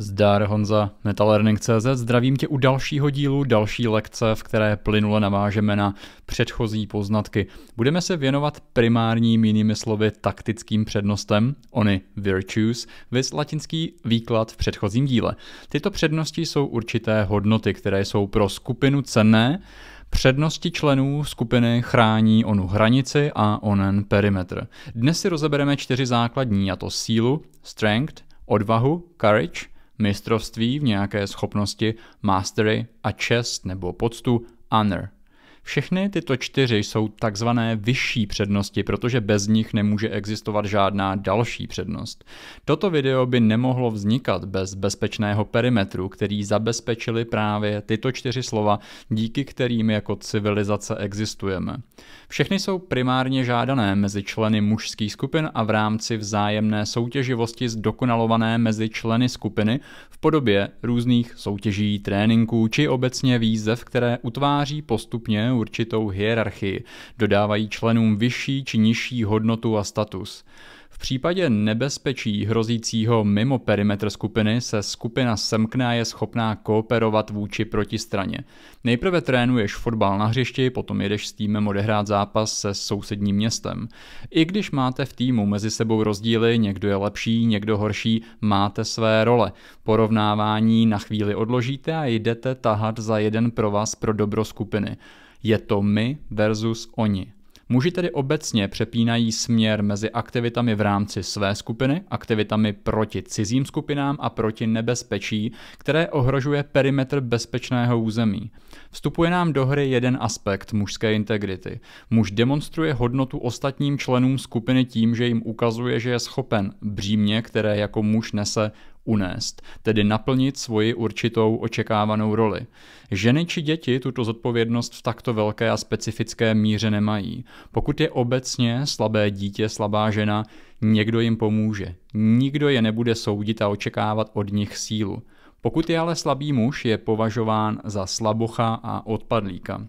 Zdar Honza, metalearning.cz, zdravím tě u dalšího dílu, další lekce, v které plynule navážeme na předchozí poznatky. Budeme se věnovat primárním jinými slovy taktickým přednostem, ony virtues, vys latinský výklad v předchozím díle. Tyto přednosti jsou určité hodnoty, které jsou pro skupinu cenné, Přednosti členů skupiny chrání onu hranici a onen perimetr. Dnes si rozebereme čtyři základní, a to sílu, strength, odvahu, courage, Mistrovství v nějaké schopnosti, mastery a čest nebo poctu, honor – všechny tyto čtyři jsou takzvané vyšší přednosti, protože bez nich nemůže existovat žádná další přednost. Toto video by nemohlo vznikat bez bezpečného perimetru, který zabezpečili právě tyto čtyři slova, díky kterým jako civilizace existujeme. Všechny jsou primárně žádané mezi členy mužských skupin a v rámci vzájemné soutěživosti zdokonalované mezi členy skupiny v podobě různých soutěží, tréninků či obecně výzev, které utváří postupně určitou hierarchii, dodávají členům vyšší či nižší hodnotu a status. V případě nebezpečí hrozícího mimo perimetr skupiny se skupina semkne a je schopná kooperovat vůči protistraně. Nejprve trénuješ fotbal na hřišti, potom jedeš s týmem odehrát zápas se sousedním městem. I když máte v týmu mezi sebou rozdíly, někdo je lepší, někdo horší, máte své role. Porovnávání na chvíli odložíte a jdete tahat za jeden pro vás pro dobro skupiny. Je to my versus oni. Muži tedy obecně přepínají směr mezi aktivitami v rámci své skupiny, aktivitami proti cizím skupinám a proti nebezpečí, které ohrožuje perimetr bezpečného území. Vstupuje nám do hry jeden aspekt mužské integrity. Muž demonstruje hodnotu ostatním členům skupiny tím, že jim ukazuje, že je schopen břímě, které jako muž nese, unést, tedy naplnit svoji určitou očekávanou roli. Ženy či děti tuto zodpovědnost v takto velké a specifické míře nemají. Pokud je obecně slabé dítě, slabá žena, někdo jim pomůže. Nikdo je nebude soudit a očekávat od nich sílu. Pokud je ale slabý muž, je považován za slabocha a odpadlíka.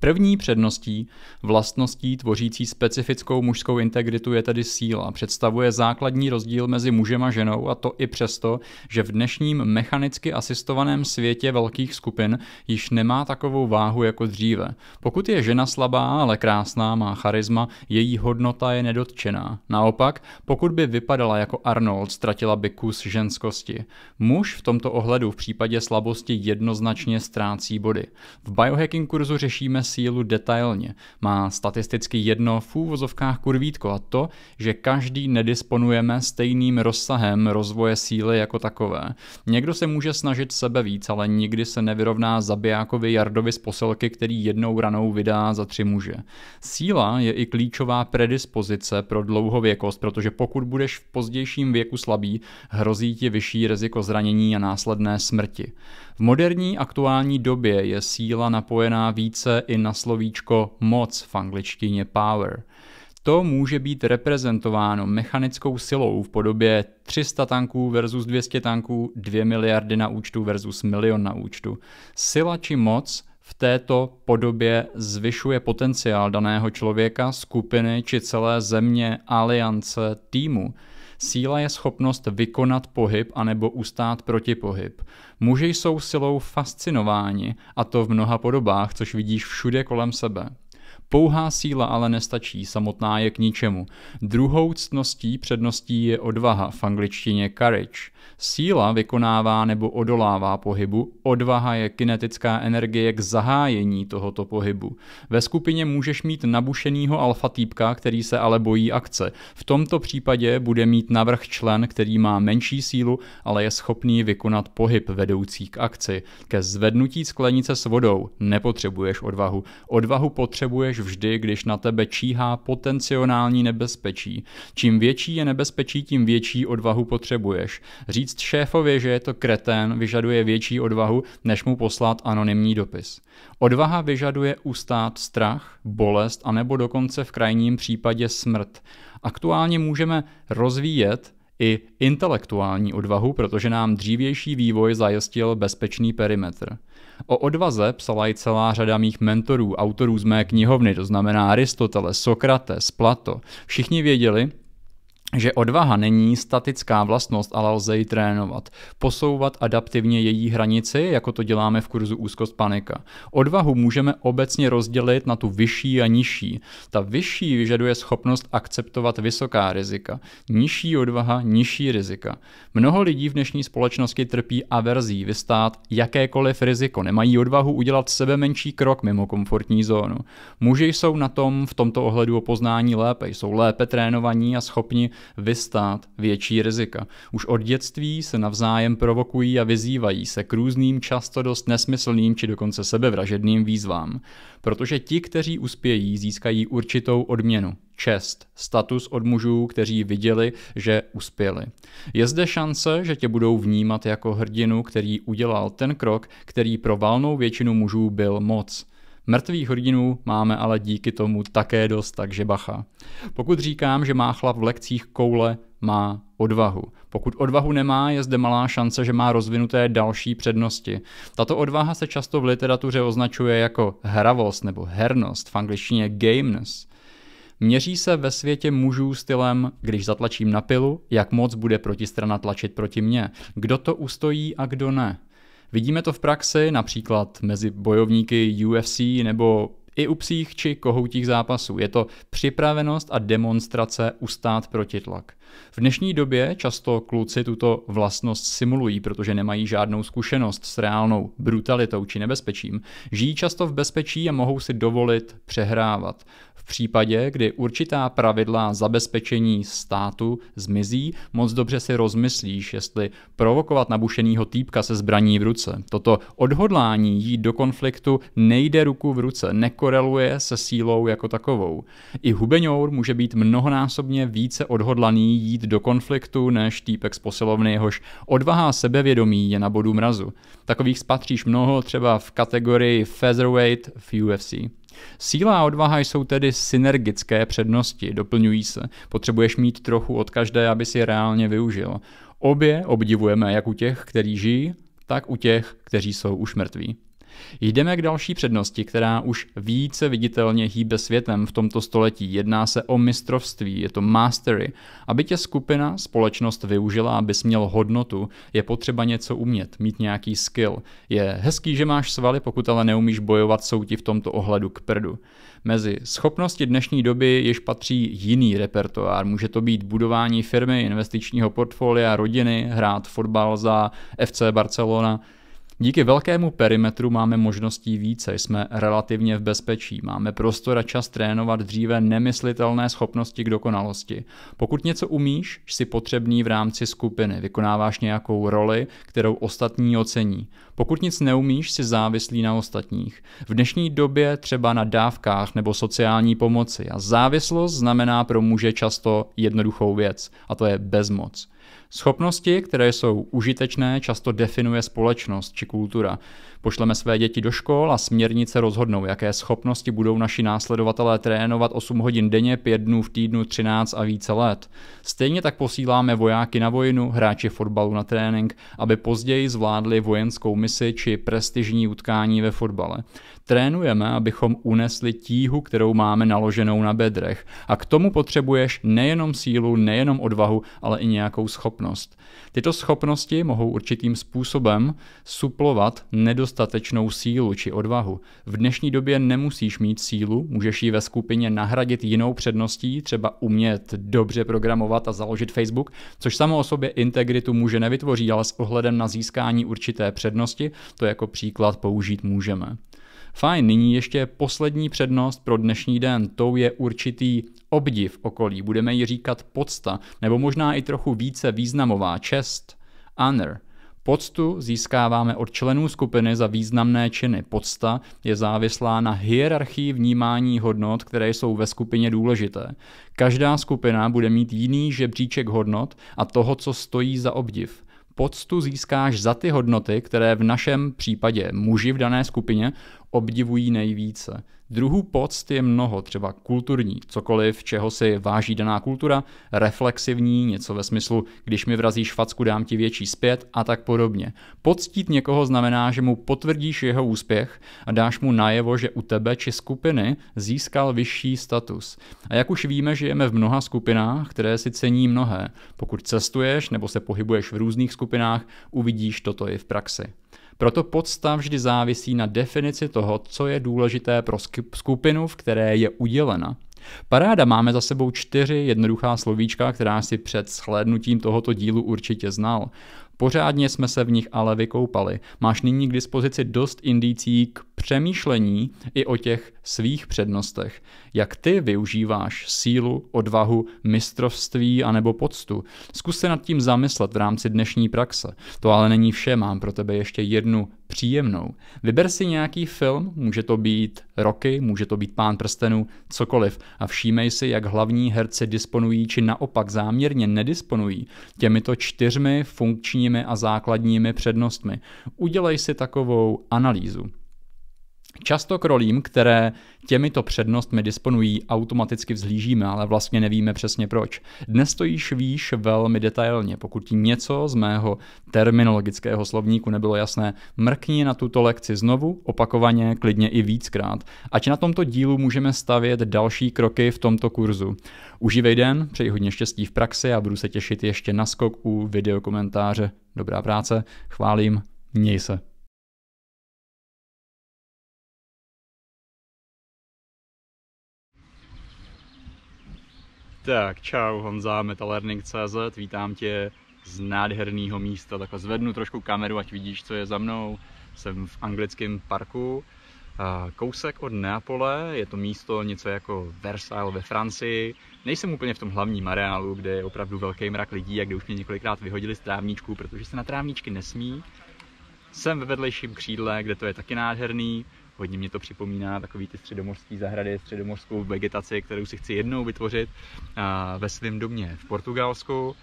První předností, vlastností tvořící specifickou mužskou integritu je tedy síla. Představuje základní rozdíl mezi mužem a ženou a to i přesto, že v dnešním mechanicky asistovaném světě velkých skupin již nemá takovou váhu jako dříve. Pokud je žena slabá, ale krásná, má charisma, její hodnota je nedotčená. Naopak, pokud by vypadala jako Arnold, ztratila by kus ženskosti. Muž v tomto ohledu v případě slabosti jednoznačně ztrácí body. V biohacking kurzu řešíme popisujeme sílu detailně. Má statisticky jedno v úvozovkách kurvítko a to, že každý nedisponujeme stejným rozsahem rozvoje síly jako takové. Někdo se může snažit sebe víc, ale nikdy se nevyrovná zabijákovi Jardovi z posilky, který jednou ranou vydá za tři muže. Síla je i klíčová predispozice pro dlouhověkost, protože pokud budeš v pozdějším věku slabý, hrozí ti vyšší riziko zranění a následné smrti. V moderní aktuální době je síla napojená více i na slovíčko moc v angličtině power. To může být reprezentováno mechanickou silou v podobě 300 tanků versus 200 tanků, 2 miliardy na účtu versus milion na účtu. Sila či moc v této podobě zvyšuje potenciál daného člověka, skupiny či celé země, aliance, týmu. Síla je schopnost vykonat pohyb anebo ustát proti pohyb. Muži jsou silou fascinováni, a to v mnoha podobách, což vidíš všude kolem sebe. Pouhá síla ale nestačí, samotná je k ničemu. Druhou ctností předností je odvaha, v angličtině courage. Síla vykonává nebo odolává pohybu, odvaha je kinetická energie k zahájení tohoto pohybu. Ve skupině můžeš mít nabušenýho alfa týpka, který se ale bojí akce. V tomto případě bude mít navrh člen, který má menší sílu, ale je schopný vykonat pohyb vedoucí k akci. Ke zvednutí sklenice s vodou nepotřebuješ odvahu. Odvahu potřebuješ vždy, když na tebe číhá potenciální nebezpečí. Čím větší je nebezpečí, tím větší odvahu potřebuješ. Říct šéfovi, že je to kretén, vyžaduje větší odvahu, než mu poslat anonymní dopis. Odvaha vyžaduje ustát strach, bolest a nebo dokonce v krajním případě smrt. Aktuálně můžeme rozvíjet i intelektuální odvahu, protože nám dřívější vývoj zajistil bezpečný perimetr. O odvaze psala i celá řada mých mentorů, autorů z mé knihovny, to znamená Aristoteles, Sokrates, Plato. Všichni věděli, že odvaha není statická vlastnost, ale lze ji trénovat. Posouvat adaptivně její hranici, jako to děláme v kurzu Úzkost panika. Odvahu můžeme obecně rozdělit na tu vyšší a nižší. Ta vyšší vyžaduje schopnost akceptovat vysoká rizika. Nižší odvaha, nižší rizika. Mnoho lidí v dnešní společnosti trpí averzí vystát jakékoliv riziko. Nemají odvahu udělat sebe menší krok mimo komfortní zónu. Muži jsou na tom v tomto ohledu o poznání lépe. Jsou lépe trénovaní a schopni vystát větší rizika. Už od dětství se navzájem provokují a vyzývají se k různým často dost nesmyslným či dokonce sebevražedným výzvám. Protože ti, kteří uspějí, získají určitou odměnu, čest, status od mužů, kteří viděli, že uspěli. Je zde šance, že tě budou vnímat jako hrdinu, který udělal ten krok, který pro valnou většinu mužů byl moc. Mrtvých hrdinů máme ale díky tomu také dost, takže bacha. Pokud říkám, že má chlap v lekcích koule, má odvahu. Pokud odvahu nemá, je zde malá šance, že má rozvinuté další přednosti. Tato odvaha se často v literatuře označuje jako hravost nebo hernost, v angličtině gameness. Měří se ve světě mužů stylem, když zatlačím na pilu, jak moc bude protistrana tlačit proti mně, kdo to ustojí a kdo ne. Vidíme to v praxi například mezi bojovníky UFC nebo i u psích či kohoutích zápasů. Je to připravenost a demonstrace ustát protitlak. V dnešní době často kluci tuto vlastnost simulují, protože nemají žádnou zkušenost s reálnou brutalitou či nebezpečím. Žijí často v bezpečí a mohou si dovolit přehrávat případě, kdy určitá pravidla zabezpečení státu zmizí, moc dobře si rozmyslíš, jestli provokovat nabušenýho týpka se zbraní v ruce. Toto odhodlání jít do konfliktu nejde ruku v ruce, nekoreluje se sílou jako takovou. I hubeňour může být mnohonásobně více odhodlaný jít do konfliktu než týpek z posilovny, jehož odvaha a sebevědomí je na bodu mrazu. Takových spatříš mnoho třeba v kategorii featherweight v UFC. Síla a odvaha jsou tedy synergické přednosti, doplňují se. Potřebuješ mít trochu od každé, aby si je reálně využil. Obě obdivujeme jak u těch, kteří žijí, tak u těch, kteří jsou už mrtví. Jdeme k další přednosti, která už více viditelně hýbe světem v tomto století. Jedná se o mistrovství, je to mastery. Aby tě skupina, společnost využila, abys měl hodnotu, je potřeba něco umět, mít nějaký skill. Je hezký, že máš svaly, pokud ale neumíš bojovat, jsou ti v tomto ohledu k prdu. Mezi schopnosti dnešní doby jež patří jiný repertoár. Může to být budování firmy, investičního portfolia, rodiny, hrát fotbal za FC Barcelona – Díky velkému perimetru máme možností více, jsme relativně v bezpečí, máme prostor a čas trénovat dříve nemyslitelné schopnosti k dokonalosti. Pokud něco umíš, jsi potřebný v rámci skupiny, vykonáváš nějakou roli, kterou ostatní ocení. Pokud nic neumíš, jsi závislý na ostatních. V dnešní době třeba na dávkách nebo sociální pomoci a závislost znamená pro muže často jednoduchou věc a to je bezmoc. Schopnosti, které jsou užitečné, často definuje společnost či kultura. Pošleme své děti do škol a směrnice rozhodnou, jaké schopnosti budou naši následovatelé trénovat 8 hodin denně, 5 dnů v týdnu, 13 a více let. Stejně tak posíláme vojáky na vojnu, hráči fotbalu na trénink, aby později zvládli vojenskou misi či prestižní utkání ve fotbale trénujeme, abychom unesli tíhu, kterou máme naloženou na bedrech. A k tomu potřebuješ nejenom sílu, nejenom odvahu, ale i nějakou schopnost. Tyto schopnosti mohou určitým způsobem suplovat nedostatečnou sílu či odvahu. V dnešní době nemusíš mít sílu, můžeš ji ve skupině nahradit jinou předností, třeba umět dobře programovat a založit Facebook, což samo o sobě integritu může nevytvořit, ale s ohledem na získání určité přednosti to jako příklad použít můžeme. Fajn, nyní ještě poslední přednost pro dnešní den, tou je určitý obdiv okolí, budeme ji říkat podsta, nebo možná i trochu více významová čest, honor. Poctu získáváme od členů skupiny za významné činy. Podsta je závislá na hierarchii vnímání hodnot, které jsou ve skupině důležité. Každá skupina bude mít jiný žebříček hodnot a toho, co stojí za obdiv. Poctu získáš za ty hodnoty, které v našem případě muži v dané skupině obdivují nejvíce. Druhů poct je mnoho, třeba kulturní, cokoliv, čeho si váží daná kultura, reflexivní, něco ve smyslu, když mi vrazíš facku, dám ti větší zpět a tak podobně. Poctít někoho znamená, že mu potvrdíš jeho úspěch a dáš mu najevo, že u tebe či skupiny získal vyšší status. A jak už víme, žijeme v mnoha skupinách, které si cení mnohé. Pokud cestuješ nebo se pohybuješ v různých skupinách, skupinách uvidíš toto i v praxi. Proto podstav vždy závisí na definici toho, co je důležité pro skupinu, v které je udělena. Paráda máme za sebou čtyři jednoduchá slovíčka, která si před shlédnutím tohoto dílu určitě znal. Pořádně jsme se v nich ale vykoupali. Máš nyní k dispozici dost indicí k přemýšlení i o těch svých přednostech. Jak ty využíváš sílu, odvahu, mistrovství anebo poctu? Zkus se nad tím zamyslet v rámci dnešní praxe. To ale není vše, mám pro tebe ještě jednu příjemnou. Vyber si nějaký film, může to být Roky, může to být Pán prstenů, cokoliv a všímej si, jak hlavní herci disponují či naopak záměrně nedisponují těmito čtyřmi funkčními a základními přednostmi. Udělej si takovou analýzu. Často k rolím, které těmito přednostmi disponují, automaticky vzhlížíme, ale vlastně nevíme přesně proč. Dnes to již víš velmi detailně. Pokud ti něco z mého terminologického slovníku nebylo jasné, mrkni na tuto lekci znovu, opakovaně, klidně i víckrát. Ať na tomto dílu můžeme stavět další kroky v tomto kurzu. Užívej den, přeji hodně štěstí v praxi a budu se těšit ještě na skok u videokomentáře. Dobrá práce, chválím, měj se. Tak, čau Honza, metalearning.cz, vítám tě z nádherného místa. Takhle zvednu trošku kameru, ať vidíš, co je za mnou. Jsem v anglickém parku, kousek od Neapole, je to místo něco jako Versailles ve Francii. Nejsem úplně v tom hlavním areálu, kde je opravdu velký mrak lidí a kde už mě několikrát vyhodili z trávníčku, protože se na trávníčky nesmí. Jsem ve vedlejším křídle, kde to je taky nádherný. Hodně mě to připomíná takový ty středomořské zahrady, středomorskou vegetaci, kterou si chci jednou vytvořit ve svém domě v Portugalsku.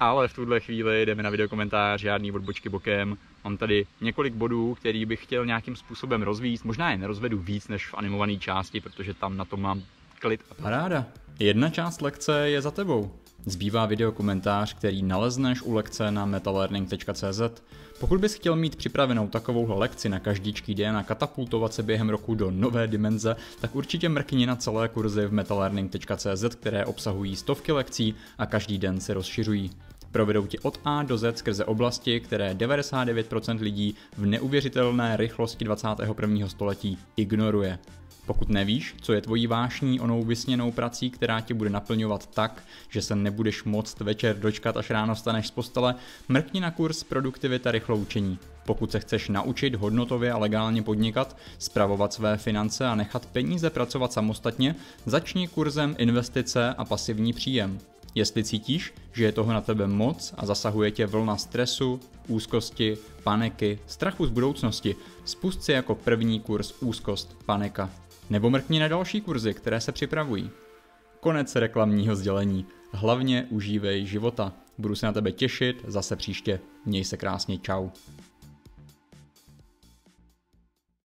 Ale v tuhle chvíli jdeme na videokomentář, žádný odbočky bokem. Mám tady několik bodů, který bych chtěl nějakým způsobem rozvíjet. Možná je nerozvedu víc než v animované části, protože tam na to mám klid a paráda. Jedna část lekce je za tebou. Zbývá videokomentář, který nalezneš u lekce na metalearning.cz. Pokud bys chtěl mít připravenou takovouhle lekci na každýčký den a katapultovat se během roku do nové dimenze, tak určitě mrkni na celé kurzy v metalearning.cz, které obsahují stovky lekcí a každý den se rozšiřují. Provedou ti od A do Z skrze oblasti, které 99% lidí v neuvěřitelné rychlosti 21. století ignoruje. Pokud nevíš, co je tvojí vášní onou vysněnou prací, která tě bude naplňovat tak, že se nebudeš moct večer dočkat, až ráno staneš z postele, mrkni na kurz Produktivita rychlo učení. Pokud se chceš naučit hodnotově a legálně podnikat, spravovat své finance a nechat peníze pracovat samostatně, začni kurzem Investice a pasivní příjem. Jestli cítíš, že je toho na tebe moc a zasahuje tě vlna stresu, úzkosti, paniky, strachu z budoucnosti, spust si jako první kurz Úzkost, panika nebo mrkni na další kurzy, které se připravují. Konec reklamního sdělení. Hlavně užívej života. Budu se na tebe těšit zase příště. Měj se krásně, čau.